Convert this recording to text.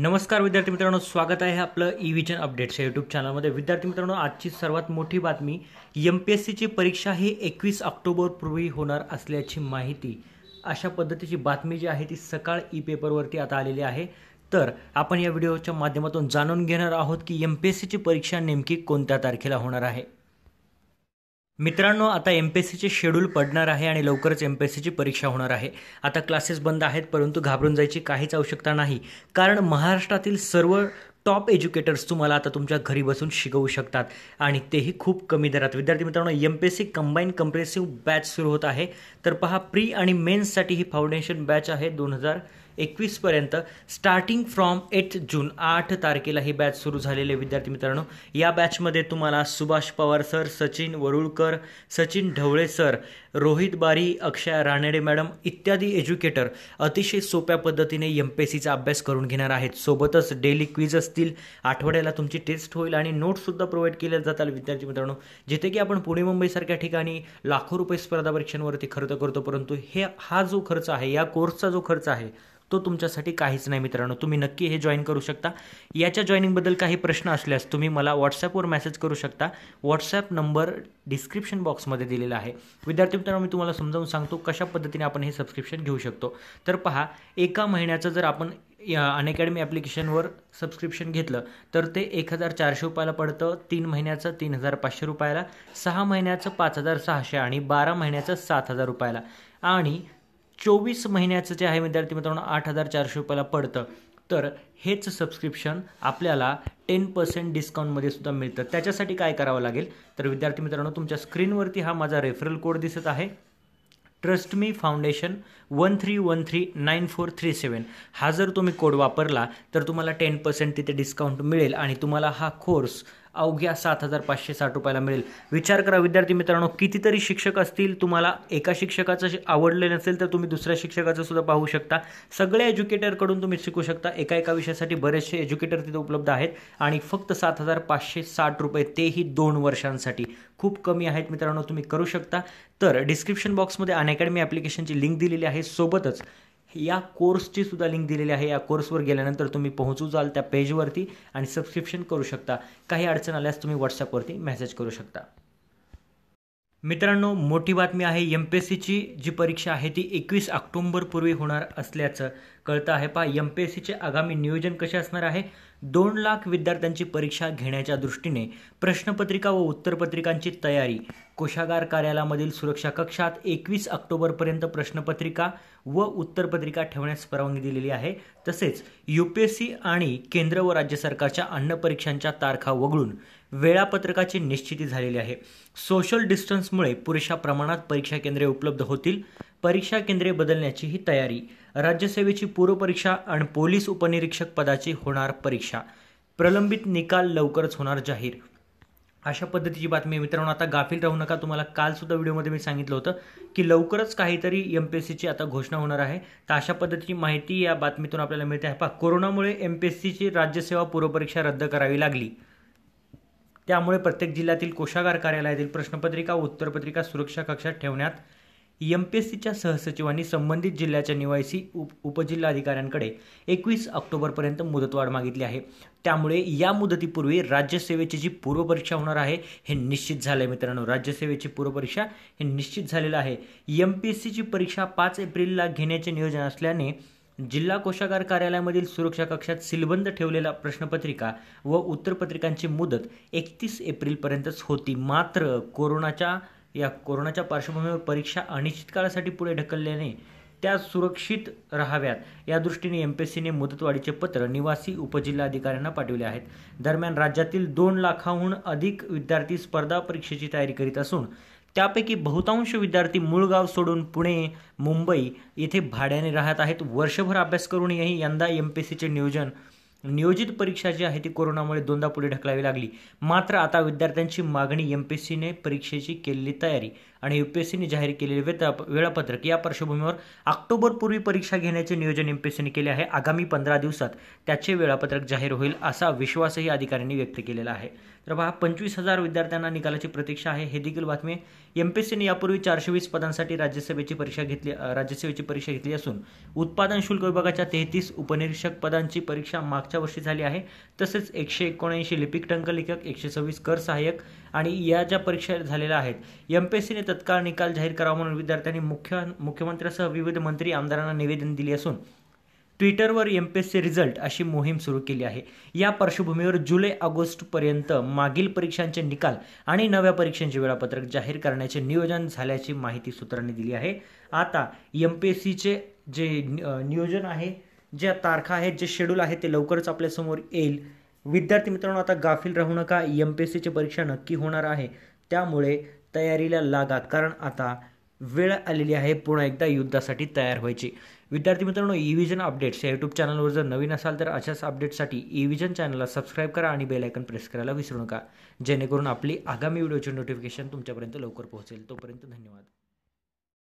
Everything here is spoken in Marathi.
नमस्कार विद्यार्थी मित्रांनो स्वागत आहे आपलं ई विजन अपडेट्स या यूट्यूब चॅनलमध्ये विद्यार्थी मित्रांनो आजची सर्वात मोठी बातमी एम पी एस सीची परीक्षा ही एकवीस ऑक्टोबरपूर्वी होणार असल्याची माहिती अशा पद्धतीची बातमी जी आहे ती सकाळ ई पेपरवरती आता आलेली आहे तर आपण या व्हिडिओच्या माध्यमातून जाणून घेणार आहोत की एम पी एस सीची परीक्षा नेमकी कोणत्या तारखेला होणार आहे मित्रांनो आता एम पी एस सीचे शेड्यूल पडणार आहे आणि लवकरच एम पी एस सीची परीक्षा होणार आहे आता क्लासेस बंद आहेत परंतु घाबरून जायची काहीच आवश्यकता नाही कारण महाराष्ट्रातील सर्व टॉप एज्युकेटर्स तुम्हाला आता तुमच्या घरी बसून शिकवू शकतात आणि तेही खूप कमी दरात विद्यार्थी मित्रांनो M P S C combine comprehensive batch सुरू होत आहे तर पहा प्री आणि मेन्ससाठी ही फाउंडेशन बॅच आहे दोन हजार एकवीसपर्यंत स्टार्टिंग फ्रॉम एट जून आठ तारखेला ही बॅच सुरू झालेली आहे विद्यार्थी मित्रांनो या बॅचमध्ये तुम्हाला Subhash Pawar sir Sachin Warulkar Sachin Dhawale sir Rohit Bari Akshay Ranade madam इत्यादी एज्युकेटर अतिशय सोप्या पद्धतीने एम पी एस सीचा अभ्यास करून घेणार आहेत सोबतच डेली क्विज असतील आठवड्याला तुमची टेस्ट होईल आणि नोट्ससुद्धा प्रोव्हाइड केल्या जातात विद्यार्थी मित्रांनो जिथे की आपण पुणे मुंबईसारख्या ठिकाणी लाखो रुपये स्पर्धा परीक्षांवरती खर्च करतो परंतु हे हा जो खर्च आहे या कोर्सचा जो खर्च आहे तो तुमच्यासाठी काहीच नाही मित्रांनो तुम्ही नक्की हे जॉईन करू शकता याच्या जॉईनिंगबद्दल काही प्रश्न असल्यास तुम्ही मला व्हॉट्सॲपवर मेसेज करू शकता व्हॉट्सॲप नंबर डिस्क्रिप्शन बॉक्समध्ये दिलेला आहे विद्यार्थी मित्रांनो मी तुम्हाला समजावून सांगतो कशा पद्धतीने आपण हे सबस्क्रिप्शन घेऊ शकतो तर पहा एका महिन्याचं जर आपण अनअकॅडमी ॲप्लिकेशनवर सबस्क्रिप्शन घेतलं तर ते एक हजार चारशे रुपयाला पडतं तीन महिन्याचं तीन हजार पाचशे रुपयाला सहा महिन्याचं पाच हजार सहाशे आणि बारा महिन्याचं सात हजार रुपयाला आणि चोवीस महिन्याचं जे आहे विद्यार्थी मित्रांनो आठ हजार चारशे रुपयाला पडतं तर हेच सबस्क्रिप्शन आपल्याला टेन पर्सेंट डिस्काउंटमध्ये सुद्धा मिळतं त्याच्यासाठी काय करावं लागेल तर विद्यार्थी मित्रांनो तुमच्या स्क्रीनवरती हा माझा रेफरल कोड दिसत आहे trust me foundation one three one three nine four three seven हा जर तुम्ही कोड वापरला तर तुम्हाला टेन पर्सेंट तिथे डिस्काउंट मिळेल आणि तुम्हाला हा कोर्स अवघ्या सात हजार पाचशे साठ रुपयाला मिळेल विचार करा विद्यार्थी मित्रांनो कितीतरी शिक्षक असतील तुम्हाला एका शिक्षकाचं आवडले नसेल तर तुम्ही दुसऱ्या शिक्षकाचं सुद्धा पाहू शकता सगळे एज्युकेटरकडून तुम्ही शिकू शकता एका एका विषयासाठी बरेचसे एज्युकेटर तिथे उपलब्ध आहेत आणि फक्त सात हजार पाचशे साठ रुपये तेही दोन वर्षांसाठी खूप कमी आहेत मित्रांनो तुम्ही करू शकता तर डिस्क्रिप्शन बॉक्समध्ये अनअकॅडमी ॲप्लिकेशनची लिंक दिलेली आहे सोबतच या कोर्सची सुद्धा लिंक दिलेली आहे या कोर्सवर गेल्यानंतर तुम्ही पोहोचू जाल त्या पेजवरती आणि सबस्क्रिप्शन करू शकता काही अडचण आल्यास तुम्ही व्हॉट्सअपवरती मेसेज करू शकता मित्रांनो मोठी बातमी आहे एम पी एस सीची जी परीक्षा आहे ती एकवीस ऑक्टोंबरपूर्वी होणार असल्याचं कळतं आहे पहा एम पी एस सीचे आगामी नियोजन कसे असणार आहे दोन लाख विद्यार्थ्यांची परीक्षा घेण्याच्या दृष्टीने प्रश्नपत्रिका व उत्तरपत्रिकांची तयारी कोशागार कार्यालयामधील सुरक्षा कक्षात एकवीस ऑक्टोबरपर्यंत प्रश्नपत्रिका व उत्तरपत्रिका ठेवण्यास परवानगी दिलेली आहे तसेच यू पी एस सी आणि केंद्र व राज्य सरकारच्या अन्न परीक्षांच्या तारखा वगळून वेळापत्रकाची निश्चिती झालेली आहे सोशल डिस्टन्समुळे पुरेशा प्रमाणात परीक्षा केंद्रे उपलब्ध होतील परीक्षा केंद्रे बदलण्याची ही तयारी राज्यसेवेची पूर्वपरीक्षा आणि पोलीस उपनिरीक्षक पदाची होणार परीक्षा प्रलंबित निकाल लवकरच होणार जाहीर अशा पद्धतीची बातमी मित्रांनो आता गाफील राहू नका तुम्हाला कालसुद्धा व्हिडिओमध्ये मी सांगितलं होतं की लवकरच काहीतरी एम पी एस सीची आता घोषणा होणार आहे तर अशा पद्धतीची माहिती या बातमीतून आपल्याला मिळते आहे पहा कोरोनामुळे एम पी एस सीची राज्यसेवा पूर्वपरीक्षा रद्द करावी लागली त्यामुळे प्रत्येक जिल्ह्यातील कोषागार कार्यालयातील प्रश्नपत्रिका उत्तरपत्रिका सुरक्षा कक्षात ठेवण्यात एम पी एस सीच्या सहसचिवांनी संबंधित जिल्ह्याच्या निवासी उप उपजिल्हाधिकाऱ्यांकडे एकवीस ऑक्टोबरपर्यंत मुदतवाढ मागितली आहे त्यामुळे या मुदतीपूर्वी राज्यसेवेची जी पूर्वपरीक्षा होणार आहे हे निश्चित झालं आहे मित्रांनो राज्यसेवेची पूर्वपरीक्षा हे निश्चित झालेलं आहे एम पी एस सीची परीक्षा पाच एप्रिलला घेण्याचे नियोजन असल्याने जिल्हा कोषागार कार्यालयामधील सुरक्षा कक्षात सिलबंद ठेवलेला प्रश्नपत्रिका व उत्तरपत्रिकांची मुदत एकतीस एप्रिलपर्यंतच होती मात्र कोरोनाच्या या कोरोनाच्या पार्श्वभूमीवर परीक्षा अनिश्चित काळासाठी पुढे ढकलल्याने त्या सुरक्षित राहाव्यात या दृष्टीने एम पी एस सीने मुदतवाढीचे पत्र निवासी उपजिल्हाधिकाऱ्यांना पाठविले आहेत दरम्यान राज्यातील दोन लाखाहून अधिक विद्यार्थी स्पर्धा परीक्षेची तयारी करीत असून त्यापैकी बहुतांश विद्यार्थी मूळ गाव सोडून पुणे मुंबई येथे भाड्याने राहत आहेत वर्षभर अभ्यास करूनही यंदा एम पी एस सीचे नियोजन नियोजित परीक्षा जी आहे ती कोरोनामुळे दोनदा पुढे ढकलावी लागली मात्र आता विद्यार्थ्यांची मागणी एम पी परीक्षेची केलेली तयारी आणि यू पी एस सीने जाहीर केलेले वेत वेळापत्रक या पार्श्वभूमीवर ऑक्टोबरपूर्वी परीक्षा घेण्याचे नियोजन एम पी एस केले आहे आगामी पंधरा दिवसात त्याचे वेळापत्रक जाहीर होईल असा विश्वासही अधिकाऱ्यांनी व्यक्त केलेला आहे तर पहा पंचवीस हजार विद्यार्थ्यांना निकालाची प्रतीक्षा आहे हे देखील बातमी एम पी एस सीने यापूर्वी चारशे वीस पदांसाठी राज्यसभेची परीक्षा घेतली राज्यसभेची परीक्षा घेतली असून उत्पादन शुल्क विभागाच्या तेहतीस उपनिरीक्षक पदांची परीक्षा मागच्या वर्षी झाली आहे तसेच एकशे एकोणऐंशी लिपिक टंकलेखक एकशे सव्वीस कर सहाय्यक आणि या ज्या परीक्षा झालेल्या आहेत एम पी एस सीने तत्काळ निकाल जाहीर करावा म्हणून विद्यार्थ्यांनी मुख्य मुख्यमंत्र्यासह विविध मंत्री आमदारांना निवेदन दिले असून ट्विटरवर M P S C result अशी मोहीम सुरू केली आहे या पार्श्वभूमीवर जुलै ऑगस्टपर्यंत मागील परीक्षांचे निकाल आणि नव्या परीक्षांचे वेळापत्रक जाहीर करण्याचे नियोजन झाल्याची माहिती सूत्रांनी दिली आहे आता एम पी एस सीचे जे नियोजन आहे ज्या तारखा आहेत जे शेड्यूल आहे ते लवकरच आपल्यासमोर येईल विद्यार्थी मित्रांनो आता गाफील राहू नका एम पी एस सीची परीक्षा नक्की होणार आहे त्यामुळे तयारीला लागा कारण आता वेळ आलेली आहे पुन्हा एकदा युद्धासाठी तयार व्हायची विद्यार्थी मित्रांनो ई अपडेट्स या यूट्यूब चॅनलवर जर नवीन असाल तर अशाच अपडेट्ससाठी ई व्हिजन चॅनलला सबस्क्राईब करा आणि बेलायकन प्रेस करायला विसरू नका जेणेकरून आपली आगामी व्हिडिओची नोटिफिकेशन तुमच्यापर्यंत लवकर पोहोचेल तोपर्यंत धन्यवाद